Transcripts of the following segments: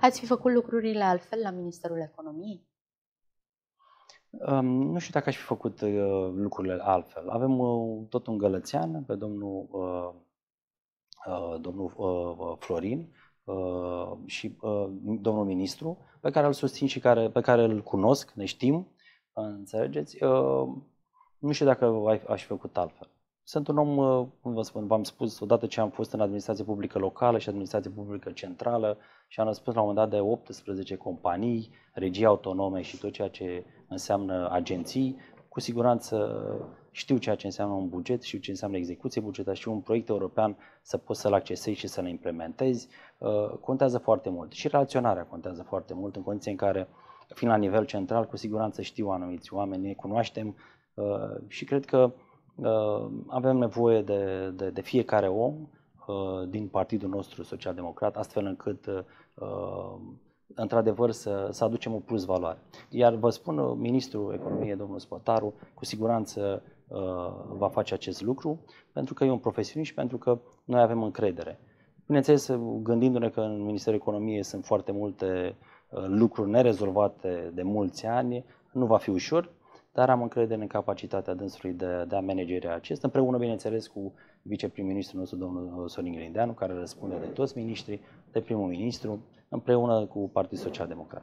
Ați fi făcut lucrurile altfel la Ministerul Economiei? Um, nu știu dacă aș fi făcut uh, lucrurile altfel. Avem uh, tot un gălățean pe domnul, uh, uh, domnul uh, uh, Florin uh, și uh, domnul ministru, pe care îl susțin și care, pe care îl cunosc, ne știm, înțelegeți? Uh, nu știu dacă aș fi făcut altfel sunt un om, uh, cum vă spun, v-am spus, odată ce am fost în administrație publică locală și administrație publică centrală și am răspuns la un moment dat de 18 companii, regii autonome și tot ceea ce înseamnă agenții, cu siguranță știu ceea ce înseamnă un buget, știu ce înseamnă execuție bugetară, și un proiect european să poți să-l accesezi și să-l implementezi. Uh, contează foarte mult și relaționarea contează foarte mult în condiții în care, fiind la nivel central, cu siguranță știu anumiți oameni, ne cunoaștem uh, și cred că Uh, avem nevoie de, de, de fiecare om uh, din partidul nostru social-democrat, astfel încât uh, într-adevăr să, să aducem o plus valoare. Iar vă spun, ministrul economiei, domnul Spătaru, cu siguranță va face acest lucru, pentru că e un profesionist și pentru că noi avem încredere. Bineînțeles, gândindu-ne că în Ministerul Economiei sunt foarte multe lucruri nerezolvate de mulți ani, nu va fi ușor, dar am încredere în capacitatea dânsului de, de a managerea acest, împreună, bineînțeles, cu viceprim-ministrul nostru, domnul Sorin Grindeanu, care răspunde de toți miniștrii, de primul ministru, împreună cu Partidul Social Democrat.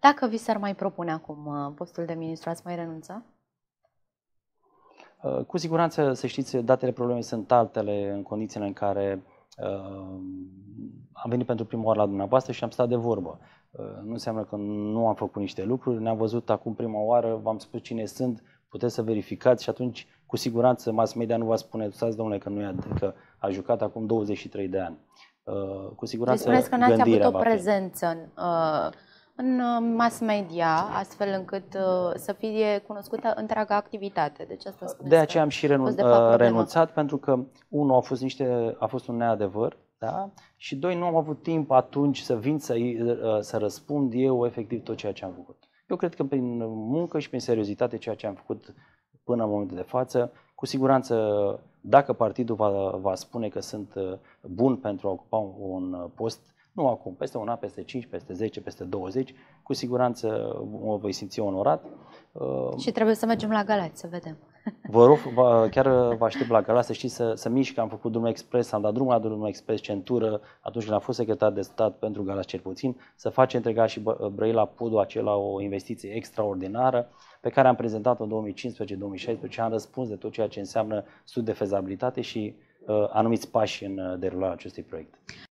Dacă vi s-ar mai propune acum uh, postul de ministru, ați mai renunța? Uh, cu siguranță, să știți, datele problemei sunt altele în condițiile în care uh, am venit pentru prima oară la dumneavoastră și am stat de vorbă. Uh, nu înseamnă că nu am făcut niște lucruri, ne-am văzut acum prima oară, v-am spus cine sunt, puteți să verificați și atunci cu siguranță mass media nu va spune, stați domnule că nu e că a jucat acum 23 de ani. Uh, cu siguranță deci că n-ați avut o prezență în, uh, în mass media, astfel încât să fie cunoscută întreaga activitate. Deci asta de aceea am și renun- renunțat, pentru că, unul, a fost, niște, a fost un neadevăr, da? Și doi, nu am avut timp atunci să vin să, uh, să răspund eu efectiv tot ceea ce am făcut. Eu cred că prin muncă și prin seriozitate ceea ce am făcut până în momentul de față, cu siguranță dacă partidul va, va spune că sunt uh, bun pentru a ocupa un, un post, nu acum, peste un an, peste 5, peste 10, peste 20, cu siguranță mă voi simți onorat. Și trebuie să mergem la Galați să vedem. Vă rog, vă, chiar uh, vă aștept la Gala să știți să, să mișc, am făcut drumul expres, am dat drumul la drumul expres, centură, atunci când am fost secretar de stat pentru Gala cel puțin, să face întrega și uh, Brăila Pudu acela o investiție extraordinară pe care am prezentat-o în 2015-2016, am răspuns de tot ceea ce înseamnă sud de fezabilitate și uh, anumiți pași în uh, derularea acestui proiect.